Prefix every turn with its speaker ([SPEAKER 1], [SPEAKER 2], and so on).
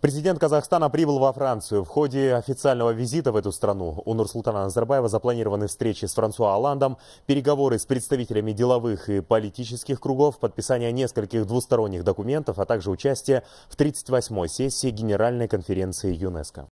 [SPEAKER 1] Президент Казахстана прибыл во Францию. В ходе официального визита в эту страну у Нурсултана Назарбаева запланированы встречи с Франсуа Оландом, переговоры с представителями деловых и политических кругов, подписание нескольких двусторонних документов, а также участие в 38-й сессии Генеральной конференции ЮНЕСКО.